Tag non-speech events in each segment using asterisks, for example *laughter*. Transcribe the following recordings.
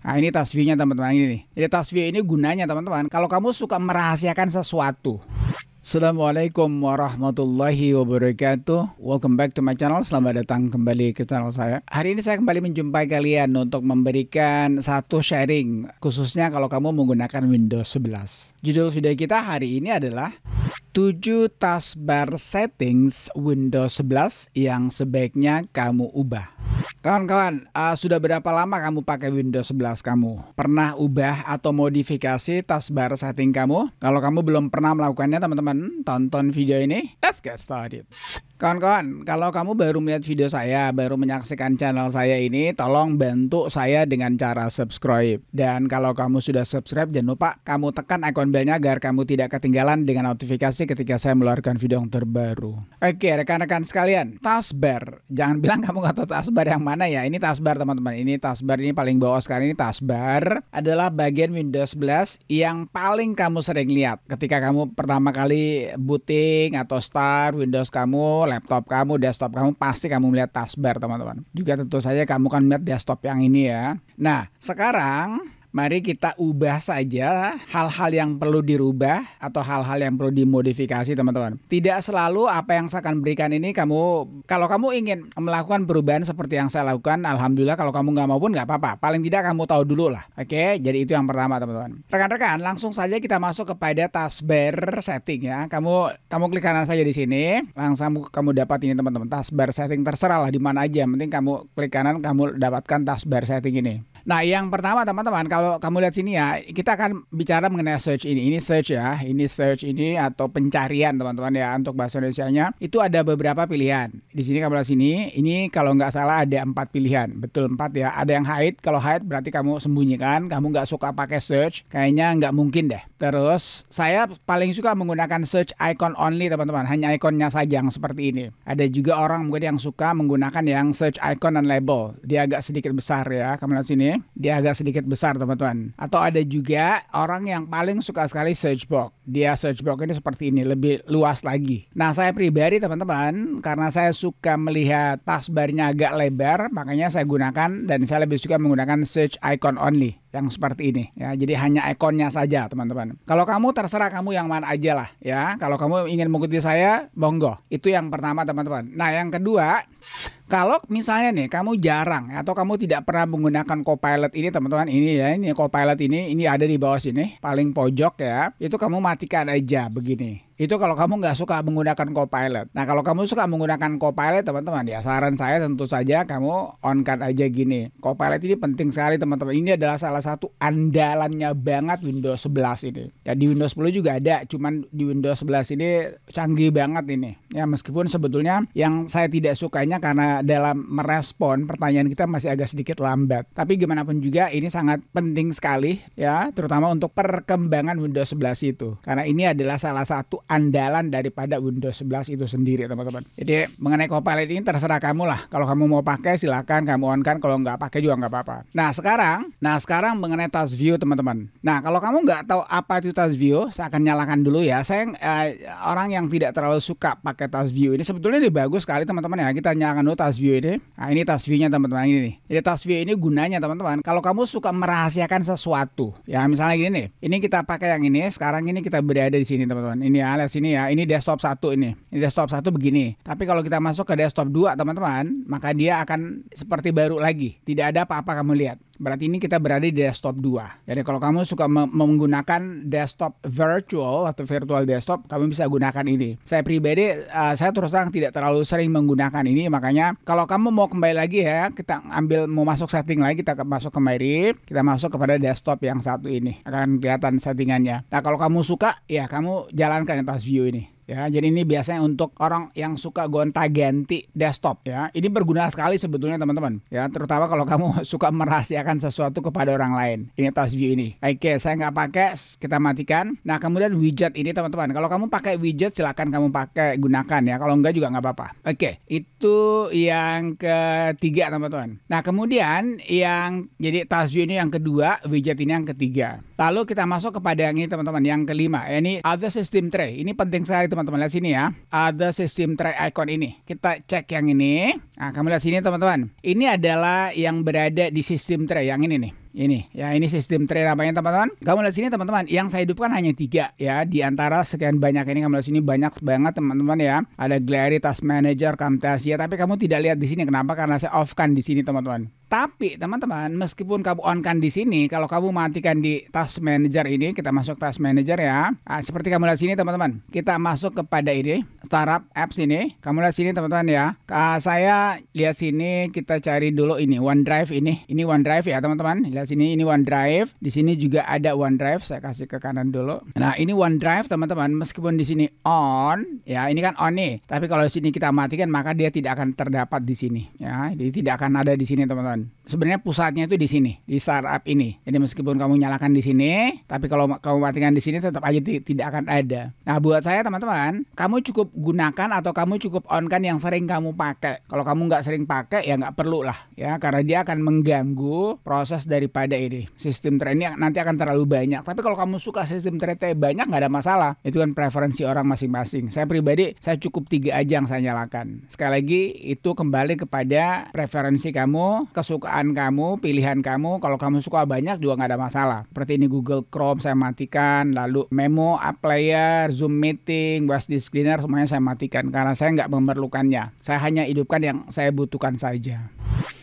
Nah ini tasvinya teman-teman ini nih. Jadi tasfiyah ini gunanya teman-teman. Kalau kamu suka merahasiakan sesuatu. Assalamualaikum warahmatullahi wabarakatuh Welcome back to my channel Selamat datang kembali ke channel saya Hari ini saya kembali menjumpai kalian Untuk memberikan satu sharing Khususnya kalau kamu menggunakan Windows 11 Judul video kita hari ini adalah 7 taskbar settings Windows 11 yang sebaiknya kamu ubah. Kawan-kawan, uh, sudah berapa lama kamu pakai Windows 11 kamu? Pernah ubah atau modifikasi taskbar setting kamu? Kalau kamu belum pernah melakukannya, teman-teman, tonton video ini. Let's get started. Kawan-kawan, kalau kamu baru melihat video saya, baru menyaksikan channel saya ini, tolong bantu saya dengan cara subscribe. Dan kalau kamu sudah subscribe, jangan lupa kamu tekan ikon belnya agar kamu tidak ketinggalan dengan notifikasi ketika saya meluarkan video yang terbaru. Oke, rekan-rekan sekalian, tasbar. Jangan *laughs* bilang kamu nggak tahu tasbar yang mana ya. Ini tasbar, teman-teman. Ini tasbar, ini paling bawah sekarang ini tasbar adalah bagian Windows 11 yang paling kamu sering lihat ketika kamu pertama kali booting atau start Windows kamu laptop kamu, desktop kamu pasti kamu melihat taskbar teman-teman. Juga tentu saja kamu kan melihat desktop yang ini ya. Nah sekarang Mari kita ubah saja hal-hal yang perlu dirubah atau hal-hal yang perlu dimodifikasi teman-teman. Tidak selalu apa yang saya akan berikan ini kamu, kalau kamu ingin melakukan perubahan seperti yang saya lakukan, Alhamdulillah kalau kamu nggak mau pun nggak apa-apa. Paling tidak kamu tahu dulu lah. Oke, jadi itu yang pertama teman-teman. Rekan-rekan, langsung saja kita masuk kepada taskbar setting ya. Kamu kamu klik kanan saja di sini, langsung kamu dapat ini teman-teman. Taskbar setting terserah lah di mana aja. Mending kamu klik kanan kamu dapatkan taskbar setting ini. Nah, yang pertama teman-teman, kalau kamu lihat sini ya, kita akan bicara mengenai search ini. Ini search ya, ini search ini atau pencarian teman-teman ya untuk bahasa Indonesia-nya. Itu ada beberapa pilihan. Di sini kamu lihat sini, ini kalau nggak salah ada empat pilihan. Betul empat ya. Ada yang hide, kalau hide berarti kamu sembunyikan, kamu nggak suka pakai search, kayaknya nggak mungkin deh. Terus, saya paling suka menggunakan search icon only teman-teman, hanya ikonnya saja yang seperti ini. Ada juga orang mungkin yang suka menggunakan yang search icon dan label. Dia agak sedikit besar ya, kamu lihat sini. Dia agak sedikit besar teman-teman. Atau ada juga orang yang paling suka sekali search box dia search box ini seperti ini lebih luas lagi. Nah saya pribadi teman-teman karena saya suka melihat taskbarnya agak lebar makanya saya gunakan dan saya lebih suka menggunakan search icon only yang seperti ini ya jadi hanya ikonnya saja teman-teman kalau kamu terserah kamu yang mana aja lah ya kalau kamu ingin mengikuti saya monggo itu yang pertama teman-teman nah yang kedua kalau misalnya nih kamu jarang atau kamu tidak pernah menggunakan Copilot ini teman-teman ini ya ini Copilot ini ini ada di bawah sini paling pojok ya itu kamu mati perhatikan aja begini. Itu kalau kamu nggak suka menggunakan Copilot. Nah, kalau kamu suka menggunakan Copilot, teman-teman, ya saran saya tentu saja kamu on kan aja gini. Copilot ini penting sekali, teman-teman. Ini adalah salah satu andalannya banget Windows 11 ini. Ya di Windows 10 juga ada, cuman di Windows 11 ini canggih banget ini. Ya meskipun sebetulnya yang saya tidak sukanya karena dalam merespon pertanyaan kita masih agak sedikit lambat. Tapi gimana pun juga ini sangat penting sekali ya, terutama untuk perkembangan Windows 11 itu. Karena ini adalah salah satu andalan daripada Windows 11 itu sendiri teman-teman. Jadi mengenai Copilot ini terserah kamu lah. Kalau kamu mau pakai silahkan kamu on kan. Kalau nggak pakai juga nggak apa-apa. Nah sekarang, nah sekarang mengenai Task View teman-teman. Nah kalau kamu nggak tahu apa itu Task View, saya akan nyalakan dulu ya. Saya eh, orang yang tidak terlalu suka pakai Task View ini sebetulnya ini bagus sekali teman-teman ya. Kita nyalakan dulu Task View ini. Nah ini Task View-nya teman-teman ini nih. Jadi Task View ini gunanya teman-teman. Kalau kamu suka merahasiakan sesuatu, ya misalnya gini nih. Ini kita pakai yang ini. Sekarang ini kita berada di sini teman-teman. Ini ya Nah, lihat sini ya. Ini desktop satu ini. Ini desktop satu begini. Tapi kalau kita masuk ke desktop dua teman-teman, maka dia akan seperti baru lagi. Tidak ada apa-apa kamu lihat. Berarti ini kita berada di desktop 2. Jadi kalau kamu suka menggunakan desktop virtual atau virtual desktop, kamu bisa gunakan ini. Saya pribadi, uh, saya terus terang tidak terlalu sering menggunakan ini, makanya kalau kamu mau kembali lagi ya, kita ambil mau masuk setting lagi, kita masuk kembali, kita masuk kepada desktop yang satu ini. Akan kelihatan settingannya. Nah kalau kamu suka, ya kamu jalankan atas view ini ya jadi ini biasanya untuk orang yang suka gonta-ganti desktop ya ini berguna sekali sebetulnya teman-teman ya terutama kalau kamu *laughs* suka merahasiakan sesuatu kepada orang lain ini task view ini oke saya nggak pakai kita matikan nah kemudian widget ini teman-teman kalau kamu pakai widget silahkan kamu pakai gunakan ya kalau enggak juga nggak apa-apa oke itu yang ketiga teman-teman nah kemudian yang jadi task view ini yang kedua widget ini yang ketiga lalu kita masuk kepada yang ini teman-teman yang kelima ini other system tray ini penting sekali teman teman-teman lihat sini ya. Ada sistem track icon ini. Kita cek yang ini. Nah, kamu lihat sini teman-teman. Ini adalah yang berada di sistem tray yang ini nih. Ini, ya ini sistem tray namanya teman-teman. Kamu lihat sini teman-teman, yang saya hidupkan hanya tiga ya. Di antara sekian banyak ini kamu lihat sini banyak banget teman-teman ya. Ada Glary, Task Manager, Camtasia. Tapi kamu tidak lihat di sini kenapa? Karena saya off kan di sini teman-teman. Tapi teman-teman, meskipun kamu onkan di sini, kalau kamu matikan di task manager ini, kita masuk task manager ya. Nah, seperti kamu lihat sini teman-teman, kita masuk kepada ini startup apps ini. Kamu lihat sini teman-teman ya. Nah, saya lihat sini kita cari dulu ini OneDrive ini. Ini OneDrive ya teman-teman. Lihat sini ini OneDrive. Di sini juga ada OneDrive. Saya kasih ke kanan dulu. Nah ini OneDrive teman-teman. Meskipun di sini on, ya ini kan on nih. Tapi kalau di sini kita matikan maka dia tidak akan terdapat di sini. Ya, jadi tidak akan ada di sini teman-teman. Sebenarnya pusatnya itu di sini, di startup ini. Jadi meskipun kamu nyalakan di sini, tapi kalau kamu matikan di sini tetap aja tidak akan ada. Nah, buat saya teman-teman, kamu cukup gunakan atau kamu cukup on kan yang sering kamu pakai. Kalau kamu nggak sering pakai ya nggak perlu lah ya karena dia akan mengganggu proses daripada ini. Sistem trade ini nanti akan terlalu banyak. Tapi kalau kamu suka sistem trade banyak nggak ada masalah. Itu kan preferensi orang masing-masing. Saya pribadi saya cukup tiga aja yang saya nyalakan. Sekali lagi itu kembali kepada preferensi kamu, kesukaan kamu, pilihan kamu. Kalau kamu suka banyak juga nggak ada masalah. Seperti ini Google Chrome saya matikan, lalu Memo, App Player, Zoom Meeting, Blast Screener semuanya saya matikan karena saya nggak memerlukannya. Saya hanya hidupkan yang saya butuhkan saja.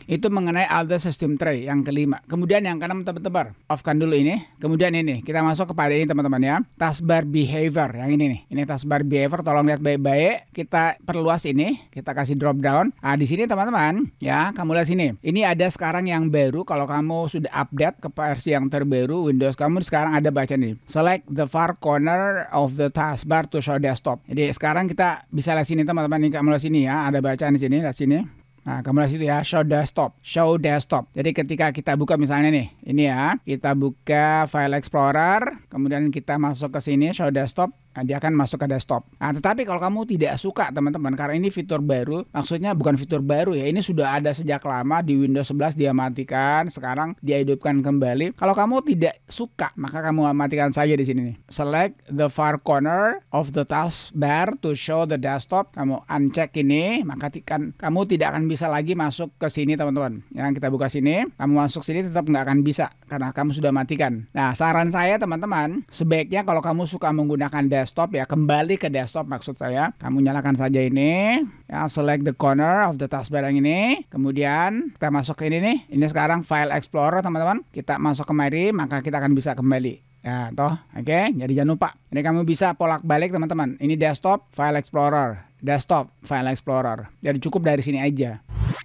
Itu mengenai other system tray yang kelima. Kemudian yang keenam teman-teman, offkan dulu ini. Kemudian ini, kita masuk kepada ini teman-teman ya. Taskbar behavior yang ini nih. Ini taskbar behavior tolong lihat baik-baik. Kita perluas ini, kita kasih drop down. Ah di sini teman-teman ya, kamu lihat sini. Ini ada sekarang yang baru kalau kamu sudah update ke versi yang terbaru Windows kamu sekarang ada baca nih. Select the far corner of the taskbar to show desktop. Jadi sekarang kita bisa lihat sini teman-teman ini kamu lihat sini ya, ada bacaan di sini, lihat sini Nah, lihat situ ya, show desktop, show desktop. Jadi ketika kita buka misalnya nih, ini ya, kita buka file explorer, kemudian kita masuk ke sini show desktop, Nah, dia akan masuk ke desktop. Nah, tetapi kalau kamu tidak suka teman-teman karena ini fitur baru, maksudnya bukan fitur baru ya, ini sudah ada sejak lama di Windows 11 dia matikan, sekarang dia hidupkan kembali. Kalau kamu tidak suka, maka kamu matikan saja di sini nih. Select the far corner of the taskbar to show the desktop. Kamu uncheck ini, maka tikan kamu tidak akan bisa lagi masuk ke sini teman-teman. Yang kita buka sini, kamu masuk sini tetap nggak akan bisa karena kamu sudah matikan. Nah, saran saya teman-teman, sebaiknya kalau kamu suka menggunakan desktop desktop ya kembali ke desktop maksud saya kamu nyalakan saja ini ya select the corner of the taskbar yang ini kemudian kita masuk ke ini nih ini sekarang file explorer teman-teman kita masuk kemari maka kita akan bisa kembali Ya, toh. Oke, okay? jadi jangan lupa. Ini kamu bisa polak balik, teman-teman. Ini desktop, file explorer, desktop, file explorer. Jadi cukup dari sini aja.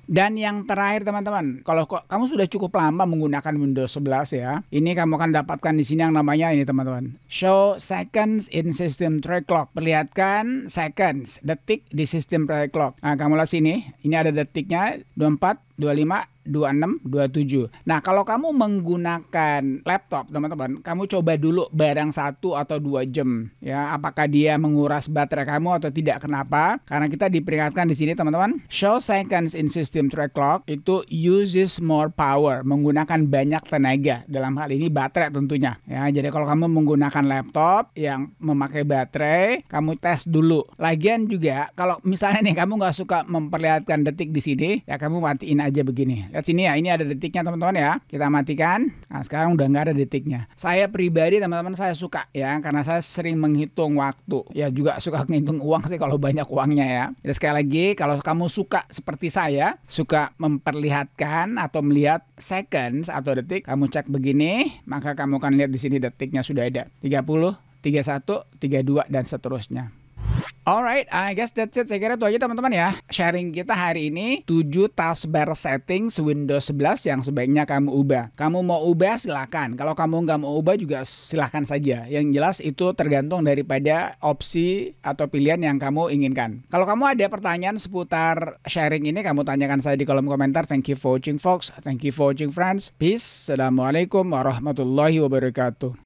Dan yang terakhir teman-teman, kalau kok kamu sudah cukup lama menggunakan Windows 11 ya, ini kamu akan dapatkan di sini yang namanya ini teman-teman. Show seconds in system tray clock. Perlihatkan seconds, detik di system tray clock. Nah, kamu lihat sini, ini ada detiknya 24, 25, 26, 27. Nah, kalau kamu menggunakan laptop, teman-teman, kamu coba dulu barang satu atau dua jam, ya. Apakah dia menguras baterai kamu atau tidak? Kenapa? Karena kita diperingatkan di sini, teman-teman. Show seconds in system track clock itu uses more power, menggunakan banyak tenaga. Dalam hal ini baterai tentunya, ya. Jadi kalau kamu menggunakan laptop yang memakai baterai, kamu tes dulu. Lagian juga, kalau misalnya nih kamu nggak suka memperlihatkan detik di sini, ya kamu matiin aja begini Lihat sini ya, ini ada detiknya teman-teman ya. Kita matikan. Nah, sekarang udah nggak ada detiknya. Saya pribadi teman-teman saya suka ya, karena saya sering menghitung waktu. Ya juga suka menghitung *laughs* uang sih kalau banyak uangnya ya. Jadi sekali lagi, kalau kamu suka seperti saya, suka memperlihatkan atau melihat seconds atau detik, kamu cek begini, maka kamu akan lihat di sini detiknya sudah ada. 30, 31, 32, dan seterusnya. Alright, I guess that's it. Saya kira itu aja teman-teman ya. Sharing kita hari ini 7 taskbar settings Windows 11 yang sebaiknya kamu ubah. Kamu mau ubah silahkan. Kalau kamu nggak mau ubah juga silahkan saja. Yang jelas itu tergantung daripada opsi atau pilihan yang kamu inginkan. Kalau kamu ada pertanyaan seputar sharing ini, kamu tanyakan saya di kolom komentar. Thank you for watching folks. Thank you for watching friends. Peace. Assalamualaikum warahmatullahi wabarakatuh.